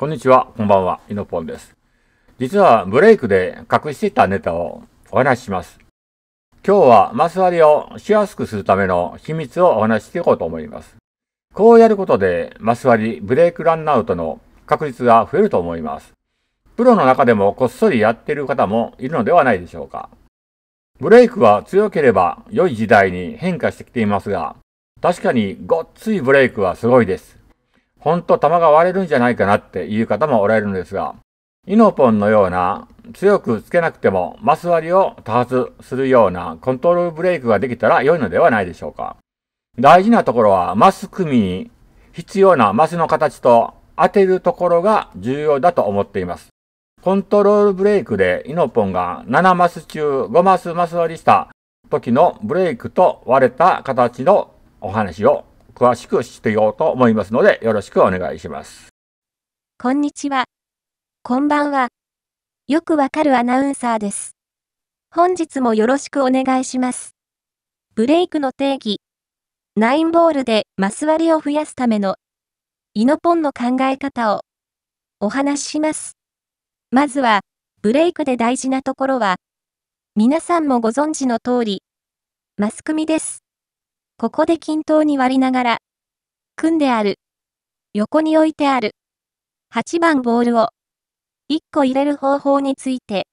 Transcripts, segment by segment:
こんにちは、こんばんは、イノポンです。実はブレイクで隠していたネタをお話しします。今日はマス割りをしやすくするための秘密をお話ししていこうと思います。こうやることでマス割り、ブレイクランナウトの確率が増えると思います。プロの中でもこっそりやってる方もいるのではないでしょうか。ブレイクは強ければ良い時代に変化してきていますが、確かにごっついブレイクはすごいです。ほんとが割れるんじゃないかなっていう方もおられるのですが、イノポンのような強くつけなくてもマス割りを多発するようなコントロールブレイクができたら良いのではないでしょうか。大事なところはマス組みに必要なマスの形と当てるところが重要だと思っています。コントロールブレイクでイノポンが7マス中5マスマス割りした時のブレイクと割れた形のお話を詳しくしてようと思いますので、よろしくお願いします。こんにちは。こんばんは。よくわかるアナウンサーです。本日もよろしくお願いします。ブレイクの定義。ナインボールでマス割りを増やすための、イノポンの考え方を、お話しします。まずは、ブレイクで大事なところは、皆さんもご存知の通り、マスコミです。ここで均等に割りながら、組んである。横に置いてある。8番ボールを、1個入れる方法について、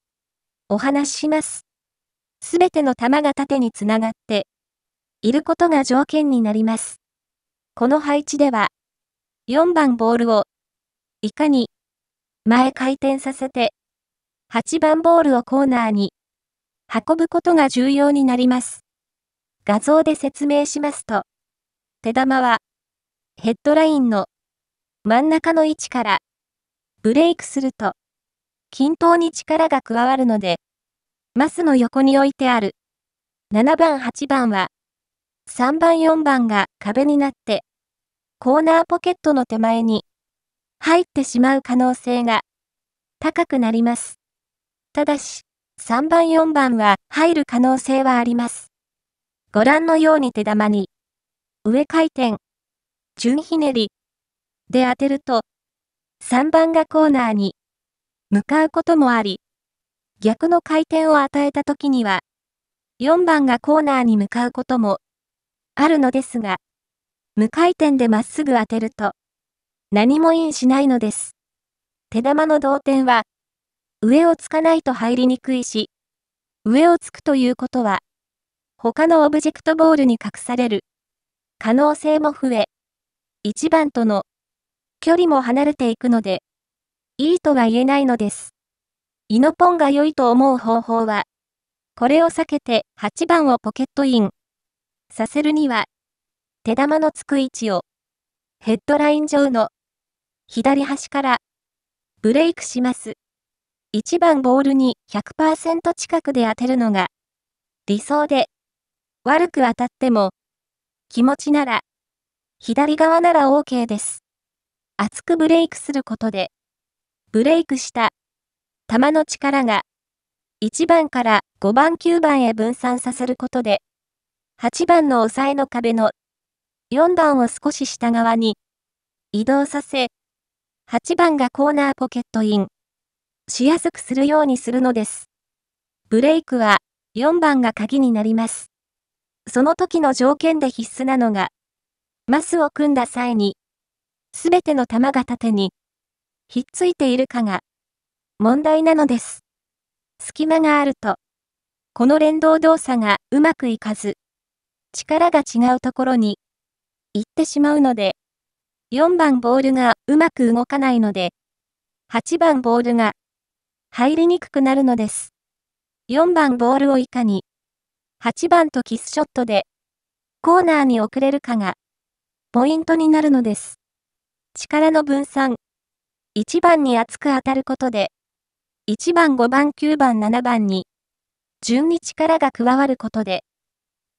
お話しします。すべての球が縦につながって、いることが条件になります。この配置では、4番ボールを、いかに、前回転させて、8番ボールをコーナーに、運ぶことが重要になります。画像で説明しますと、手玉は、ヘッドラインの真ん中の位置から、ブレイクすると、均等に力が加わるので、マスの横に置いてある、7番8番は、3番4番が壁になって、コーナーポケットの手前に、入ってしまう可能性が、高くなります。ただし、3番4番は入る可能性はあります。ご覧のように手玉に、上回転、順ひねり、で当てると、3番がコーナーに、向かうこともあり、逆の回転を与えた時には、4番がコーナーに向かうことも、あるのですが、無回転でまっすぐ当てると、何もインしないのです。手玉の同点は、上をつかないと入りにくいし、上をつくということは、他のオブジェクトボールに隠される可能性も増え、1番との距離も離れていくので、いいとは言えないのです。イノポンが良いと思う方法は、これを避けて8番をポケットインさせるには、手玉のつく位置をヘッドライン上の左端からブレイクします。1番ボールに100%近くで当てるのが理想で、悪く当たっても、気持ちなら、左側なら OK です。厚くブレイクすることで、ブレイクした、球の力が、1番から5番9番へ分散させることで、8番の抑えの壁の4番を少し下側に移動させ、8番がコーナーポケットインしやすくするようにするのです。ブレイクは4番が鍵になります。その時の条件で必須なのが、マスを組んだ際に、すべての玉が縦に、ひっついているかが、問題なのです。隙間があると、この連動動作がうまくいかず、力が違うところに、行ってしまうので、4番ボールがうまく動かないので、8番ボールが入りにくくなるのです。4番ボールをいかに8番とキスショットで、コーナーに遅れるかが、ポイントになるのです。力の分散。1番に厚く当たることで、1番5番9番7番に、順に力が加わることで、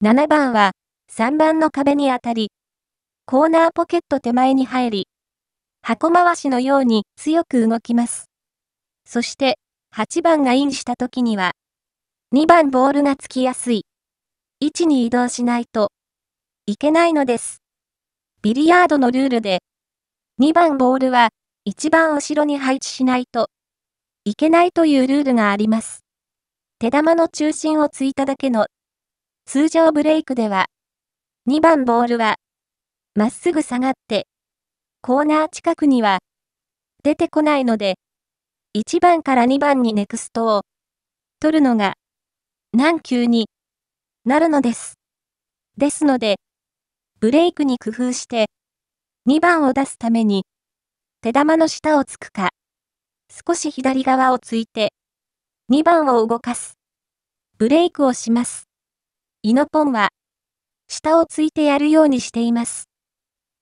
7番は3番の壁に当たり、コーナーポケット手前に入り、箱回しのように強く動きます。そして、8番がインした時には、2番ボールがつきやすい。位置に移動しないといけないのです。ビリヤードのルールで、2番ボールは一番後ろに配置しないといけないというルールがあります。手玉の中心をついただけの通常ブレイクでは、2番ボールはまっすぐ下がって、コーナー近くには出てこないので、1番から2番にネクストを取るのが難球になるのです。ですので、ブレイクに工夫して、2番を出すために、手玉の下をつくか、少し左側をついて、2番を動かす。ブレイクをします。イノポンは、下をついてやるようにしています。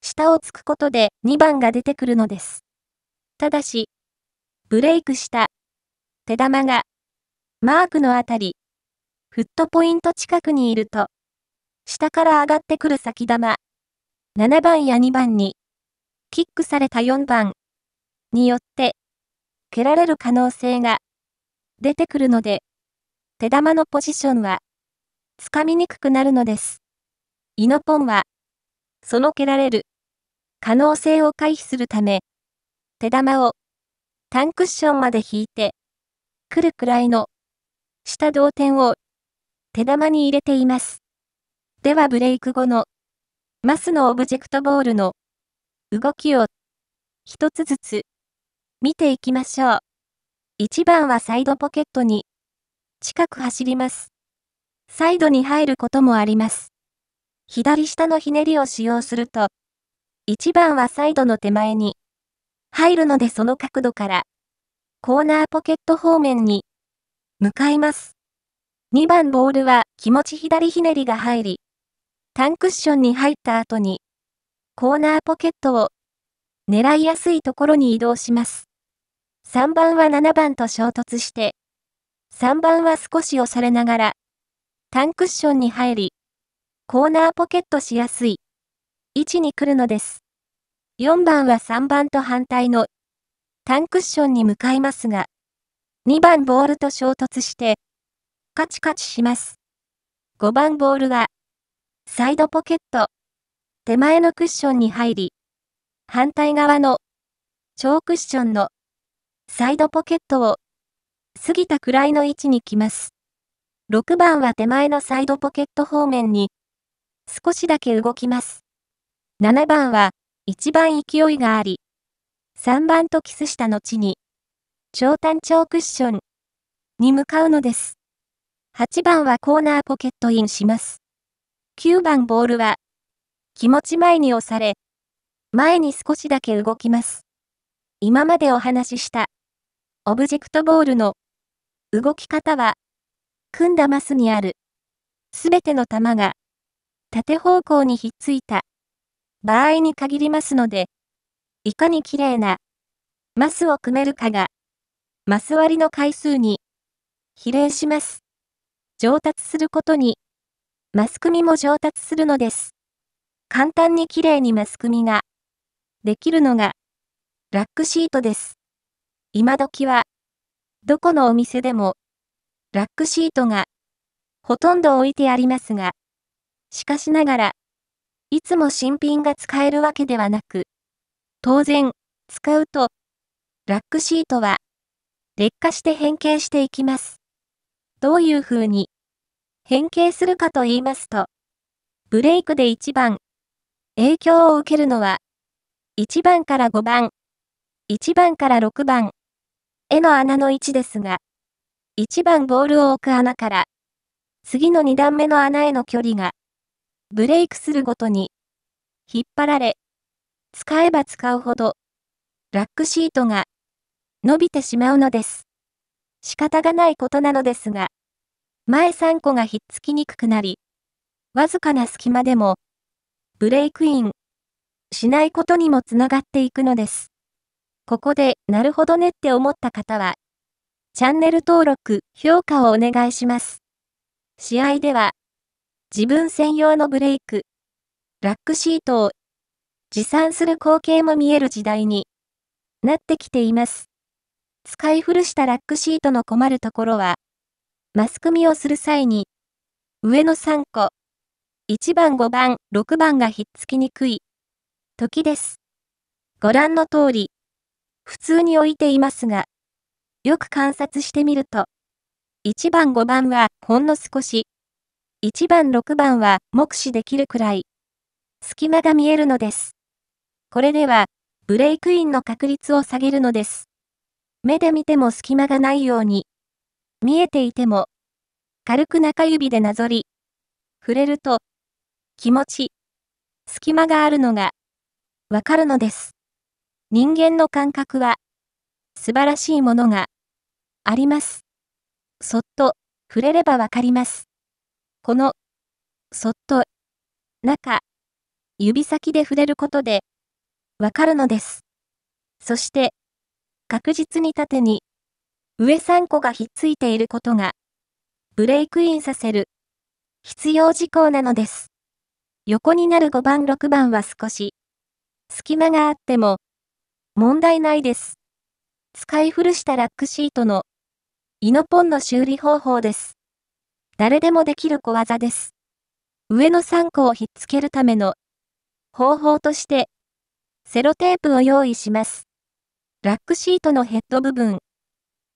下をつくことで2番が出てくるのです。ただし、ブレイクした手玉がマークのあたり、フットポイント近くにいると、下から上がってくる先玉、7番や2番に、キックされた4番によって、蹴られる可能性が出てくるので、手玉のポジションは、つかみにくくなるのです。イノポンは、その蹴られる可能性を回避するため、手玉をタンクッションまで引いて、くるくらいの下同点を手玉に入れています。ではブレイク後の、マスのオブジェクトボールの動きを一つずつ見ていきましょう。1番はサイドポケットに近く走ります。サイドに入ることもあります。左下のひねりを使用すると、1番はサイドの手前に入るのでその角度からコーナーポケット方面に向かいます。2番ボールは気持ち左ひねりが入り、タンクッションに入った後に、コーナーポケットを狙いやすいところに移動します。3番は7番と衝突して、3番は少し押されながら、タンクッションに入り、コーナーポケットしやすい位置に来るのです。4番は3番と反対のタンクッションに向かいますが、2番ボールと衝突して、カチカチします。5番ボールは、サイドポケット、手前のクッションに入り、反対側の、超クッションの、サイドポケットを、過ぎたくらいの位置に来ます。6番は手前のサイドポケット方面に、少しだけ動きます。7番は、一番勢いがあり、3番とキスした後に、長短長クッションに向かうのです。8番はコーナーポケットインします。9番ボールは、気持ち前に押され、前に少しだけ動きます。今までお話しした、オブジェクトボールの、動き方は、組んだマスにある、すべての球が、縦方向にひっついた、場合に限りますので、いかに綺麗な、マスを組めるかが、マス割りの回数に、比例します。上達することに、マスクミも上達するのです。簡単にきれいにマスクミが、できるのが、ラックシートです。今時は、どこのお店でも、ラックシートが、ほとんど置いてありますが、しかしながら、いつも新品が使えるわけではなく、当然、使うと、ラックシートは、劣化して変形していきます。どういう風に、変形するかと言いますと、ブレイクで1番、影響を受けるのは、1番から5番、1番から6番、への穴の位置ですが、1番ボールを置く穴から、次の2段目の穴への距離が、ブレイクするごとに、引っ張られ、使えば使うほど、ラックシートが、伸びてしまうのです。仕方がないことなのですが、前3個がひっつきにくくなり、わずかな隙間でも、ブレイクインしないことにもつながっていくのです。ここで、なるほどねって思った方は、チャンネル登録、評価をお願いします。試合では、自分専用のブレイク、ラックシートを持参する光景も見える時代になってきています。使い古したラックシートの困るところは、マスクミをする際に、上の3個、1番5番6番がひっつきにくい、時です。ご覧の通り、普通に置いていますが、よく観察してみると、1番5番はほんの少し、1番6番は目視できるくらい、隙間が見えるのです。これでは、ブレイクインの確率を下げるのです。目で見ても隙間がないように、見えていても、軽く中指でなぞり、触れると、気持ち、隙間があるのが、わかるのです。人間の感覚は、素晴らしいものが、あります。そっと、触れればわかります。この、そっと、中、指先で触れることで、わかるのです。そして、確実に縦に、上3個がひっついていることが、ブレイクインさせる、必要事項なのです。横になる5番6番は少し、隙間があっても、問題ないです。使い古したラックシートの、イノポンの修理方法です。誰でもできる小技です。上の3個をひっつけるための方法として、セロテープを用意します。ラックシートのヘッド部分、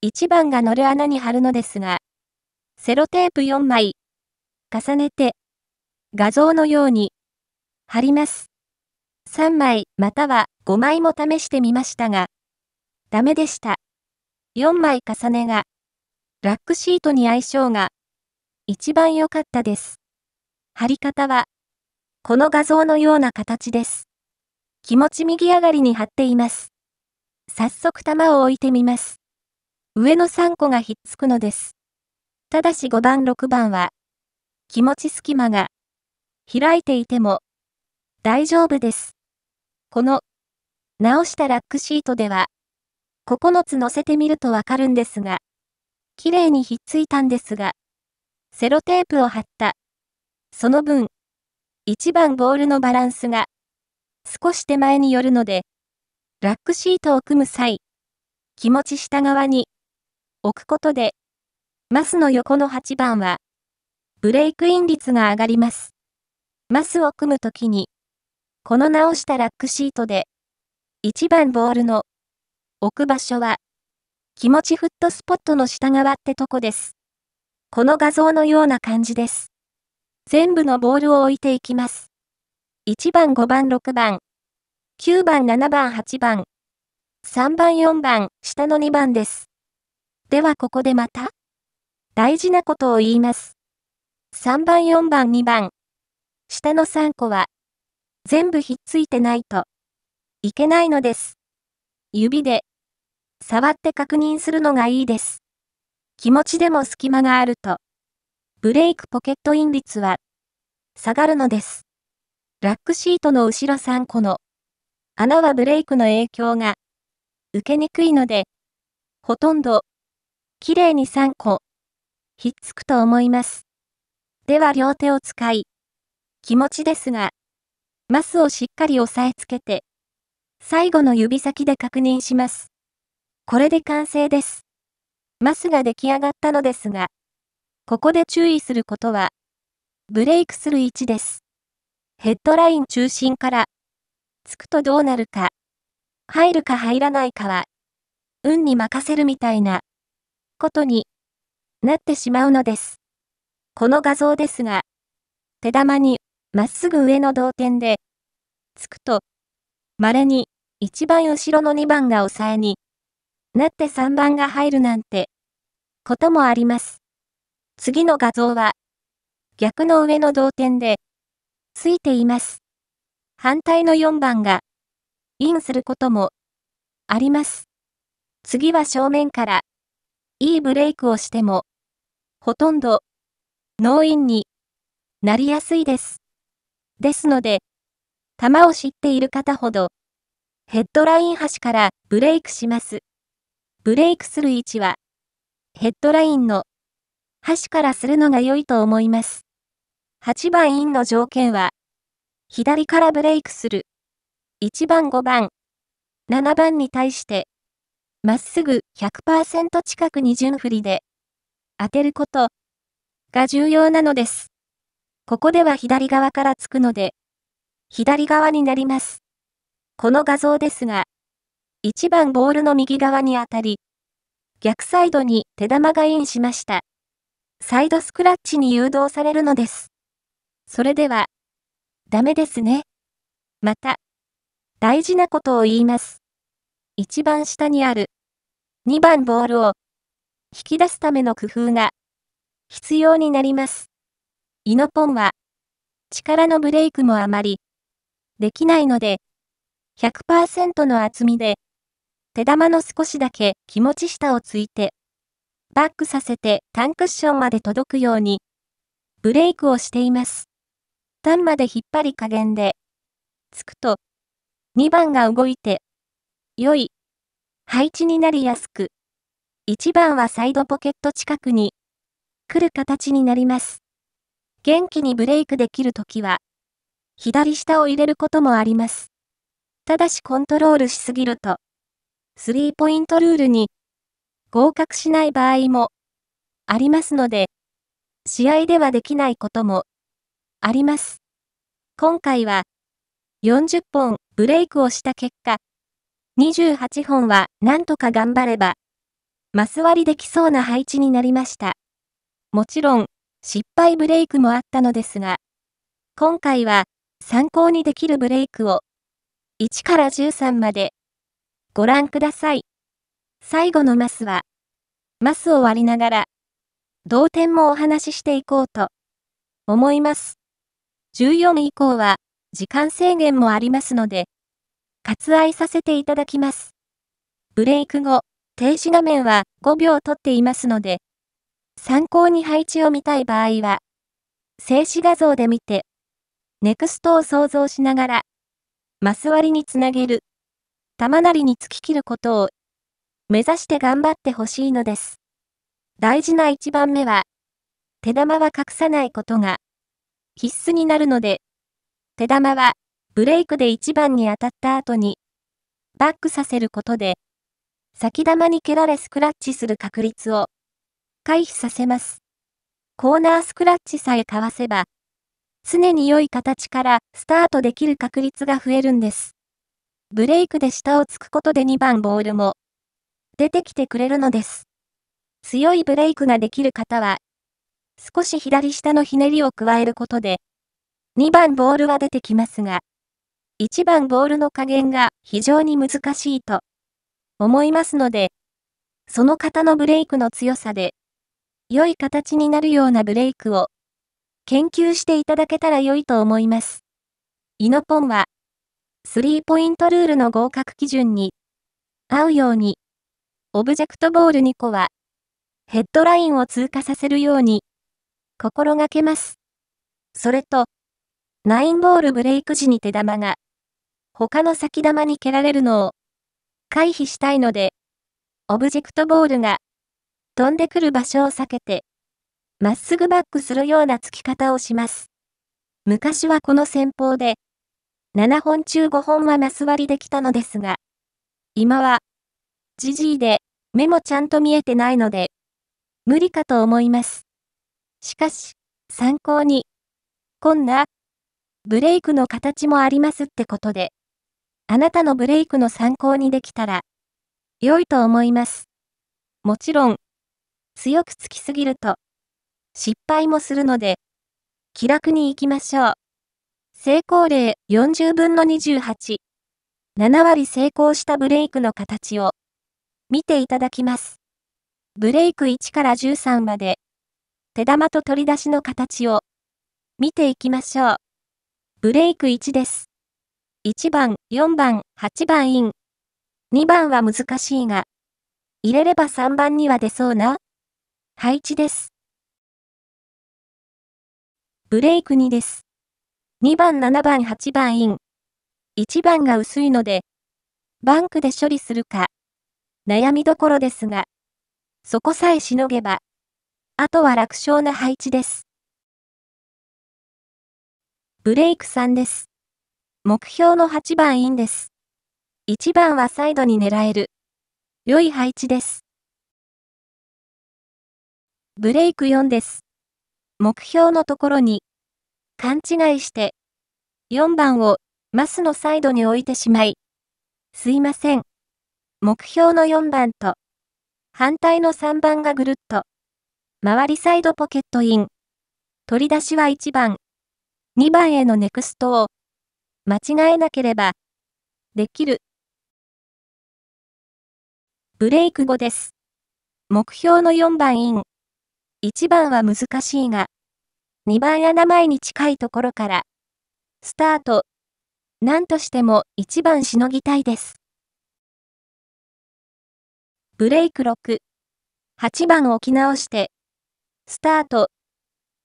1番が乗る穴に貼るのですが、セロテープ4枚、重ねて、画像のように、貼ります。3枚または5枚も試してみましたが、ダメでした。4枚重ねが、ラックシートに相性が、一番良かったです。貼り方は、この画像のような形です。気持ち右上がりに貼っています。早速玉を置いてみます。上の3個がひっつくのです。ただし5番6番は、気持ち隙間が開いていても大丈夫です。この直したラックシートでは、9つ乗せてみるとわかるんですが、綺麗にひっついたんですが、セロテープを貼った。その分、1番ボールのバランスが少し手前によるので、ラックシートを組む際、気持ち下側に置くことで、マスの横の8番は、ブレイクイン率が上がります。マスを組むときに、この直したラックシートで、1番ボールの置く場所は、気持ちフットスポットの下側ってとこです。この画像のような感じです。全部のボールを置いていきます。1番、5番、6番、9番、7番、8番、3番、4番、下の2番です。ではここでまた。大事なことを言います。3番4番2番。下の3個は、全部ひっついてないと、いけないのです。指で、触って確認するのがいいです。気持ちでも隙間があると、ブレイクポケットイン率は、下がるのです。ラックシートの後ろ3個の、穴はブレイクの影響が、受けにくいので、ほとんど、綺麗に3個。ひっつくと思います。では両手を使い、気持ちですが、マスをしっかり押さえつけて、最後の指先で確認します。これで完成です。マスが出来上がったのですが、ここで注意することは、ブレイクする位置です。ヘッドライン中心から、つくとどうなるか、入るか入らないかは、運に任せるみたいな、ことになってしまうのです。この画像ですが、手玉にまっすぐ上の同点で、つくと、稀に一番後ろの2番が抑えになって3番が入るなんて、こともあります。次の画像は、逆の上の同点で、ついています。反対の4番が、インすることも、あります。次は正面から、いいブレイクをしても、ほとんど、脳院になりやすいです。ですので、球を知っている方ほど、ヘッドライン端からブレイクします。ブレイクする位置は、ヘッドラインの端からするのが良いと思います。8番インの条件は、左からブレイクする。1番5番、7番に対して、まっすぐ100%近くに順振りで当てることが重要なのです。ここでは左側からつくので、左側になります。この画像ですが、1番ボールの右側に当たり、逆サイドに手玉がインしました。サイドスクラッチに誘導されるのです。それでは、ダメですね。また、大事なことを言います。一番下にある。2番ボールを引き出すための工夫が必要になります。イノポンは力のブレイクもあまりできないので100%の厚みで手玉の少しだけ気持ち下をついてバックさせてタンクッションまで届くようにブレイクをしています。タンまで引っ張り加減でつくと2番が動いて良い配置になりやすく、1番はサイドポケット近くに来る形になります。元気にブレイクできるときは、左下を入れることもあります。ただしコントロールしすぎると、スリーポイントルールに合格しない場合もありますので、試合ではできないこともあります。今回は40本ブレイクをした結果、28本はなんとか頑張れば、マス割りできそうな配置になりました。もちろん、失敗ブレイクもあったのですが、今回は参考にできるブレイクを1から13までご覧ください。最後のマスは、マスを割りながら、同点もお話ししていこうと思います。14以降は時間制限もありますので、割愛させていただきます。ブレイク後、停止画面は5秒撮っていますので、参考に配置を見たい場合は、静止画像で見て、ネクストを想像しながら、マス割りにつなげる、玉なりに突き切ることを、目指して頑張ってほしいのです。大事な1番目は、手玉は隠さないことが、必須になるので、手玉はブレイクで1番に当たった後に、バックさせることで、先玉に蹴られスクラッチする確率を回避させます。コーナースクラッチさえかわせば、常に良い形からスタートできる確率が増えるんです。ブレイクで下を突くことで2番ボールも出てきてくれるのです。強いブレイクができる方は、少し左下のひねりを加えることで、2番ボールは出てきますが、一番ボールの加減が非常に難しいと思いますので、その方のブレイクの強さで、良い形になるようなブレイクを研究していただけたら良いと思います。イノポンは、スリーポイントルールの合格基準に合うように、オブジェクトボール2個は、ヘッドラインを通過させるように、心がけます。それと、ナインボールブレイク時に手玉が、他の先玉に蹴られるのを回避したいので、オブジェクトボールが飛んでくる場所を避けて、まっすぐバックするような突き方をします。昔はこの戦法で、7本中5本はマス割りできたのですが、今は、じじいで、目もちゃんと見えてないので、無理かと思います。しかし、参考に、こんな、ブレイクの形もありますってことで。あなたのブレイクの参考にできたら、良いと思います。もちろん、強くつきすぎると、失敗もするので、気楽に行きましょう。成功例40分の28。7割成功したブレイクの形を見ていただきます。ブレイク1から13まで手玉と取り出しの形を見ていきましょう。ブレイク1です。1番、4番、8番イン。2番は難しいが、入れれば3番には出そうな配置です。ブレイク2です。2番、7番、8番イン。1番が薄いので、バンクで処理するか、悩みどころですが、そこさえしのげば、あとは楽勝な配置です。ブレイク3です。目標の8番インです。1番はサイドに狙える。良い配置です。ブレイク4です。目標のところに、勘違いして、4番をマスのサイドに置いてしまい、すいません。目標の4番と、反対の3番がぐるっと、回りサイドポケットイン。取り出しは1番、2番へのネクストを、間違えなければ、できる。ブレイク後です。目標の4番イン。1番は難しいが、2番穴前に近いところから、スタート。何としても1番しのぎたいです。ブレイク6。8番置き直して、スタート。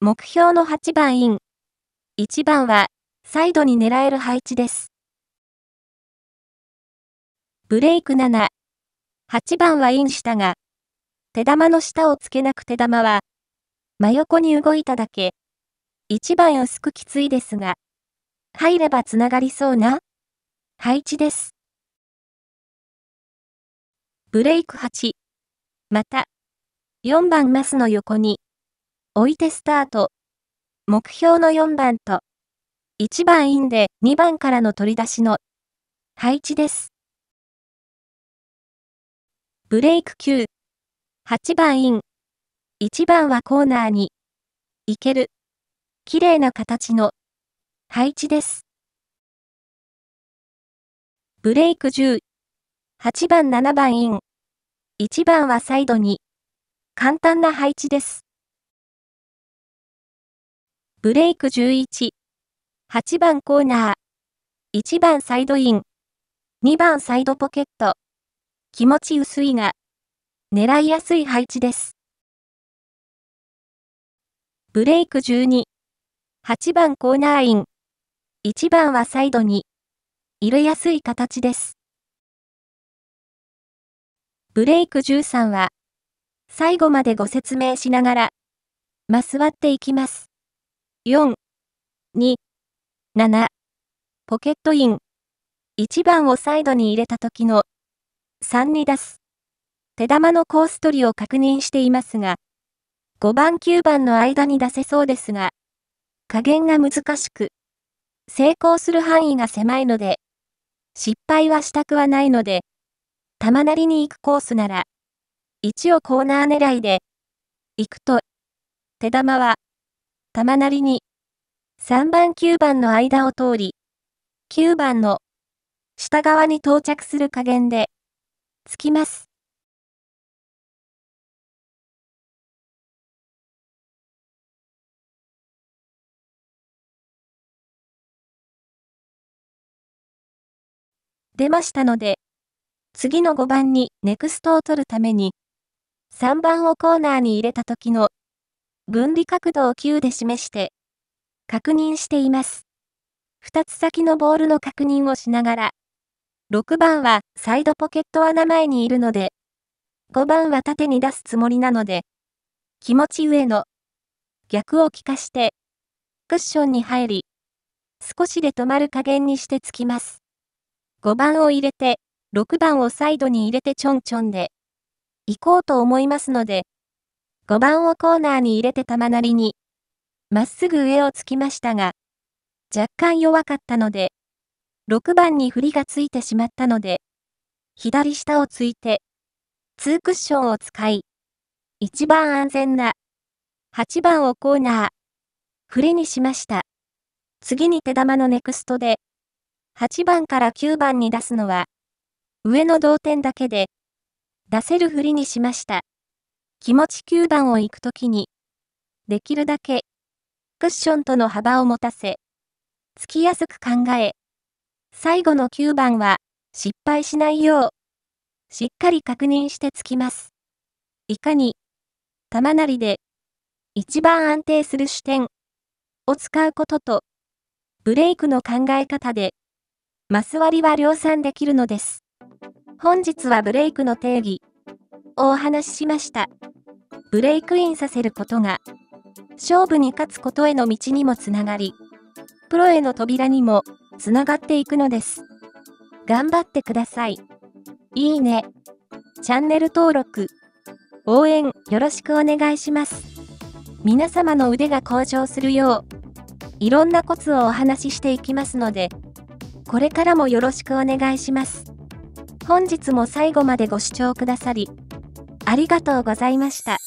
目標の8番イン。1番はサイドに狙える配置です。ブレイク7。8番はインしたが、手玉の下をつけなく手玉は、真横に動いただけ。1番薄くきついですが、入ればつながりそうな配置です。ブレイク8。また、4番マスの横に、置いてスタート。目標の4番と、1番インで2番からの取り出しの配置です。ブレイク9、8番イン、1番はコーナーに行ける、綺麗な形の配置です。ブレイク10、8番7番イン、1番はサイドに簡単な配置です。ブレイク11、8番コーナー。1番サイドイン。2番サイドポケット。気持ち薄いが、狙いやすい配置です。ブレイク12。8番コーナーイン。1番はサイドに入れやすい形です。ブレイク13は最後までご説明しながら、ま座っていきます。4、2、7、ポケットイン。1番をサイドに入れた時の3に出す。手玉のコース取りを確認していますが、5番9番の間に出せそうですが、加減が難しく、成功する範囲が狭いので、失敗はしたくはないので、玉なりに行くコースなら、1をコーナー狙いで、行くと、手玉は、玉なりに、3番9番の間を通り、9番の下側に到着する加減で、つきます。出ましたので、次の5番にネクストを取るために、3番をコーナーに入れた時の分離角度を9で示して、確認しています。2つ先のボールの確認をしながら、6番はサイドポケット穴前にいるので、5番は縦に出すつもりなので、気持ち上の逆を利かして、クッションに入り、少しで止まる加減にしてつきます。5番を入れて、6番をサイドに入れてちょんちょんで、行こうと思いますので、5番をコーナーに入れて玉なりに、まっすぐ上をつきましたが、若干弱かったので、6番に振りがついてしまったので、左下をついて、2クッションを使い、一番安全な、8番をコーナー、振りにしました。次に手玉のネクストで、8番から9番に出すのは、上の同点だけで、出せる振りにしました。気持ち9番を行くときに、できるだけ、クッションとの幅を持たせ、つきやすく考え、最後の9番は、失敗しないよう、しっかり確認してつきます。いかに、玉なりで、一番安定する視点を使うことと、ブレイクの考え方で、マス割りは量産できるのです。本日はブレイクの定義をお話ししました。ブレイクインさせることが、勝負に勝つことへの道にもつながり、プロへの扉にもつながっていくのです。頑張ってください。いいね。チャンネル登録、応援よろしくお願いします。皆様の腕が向上するよう、いろんなコツをお話ししていきますので、これからもよろしくお願いします。本日も最後までご視聴くださり、ありがとうございました。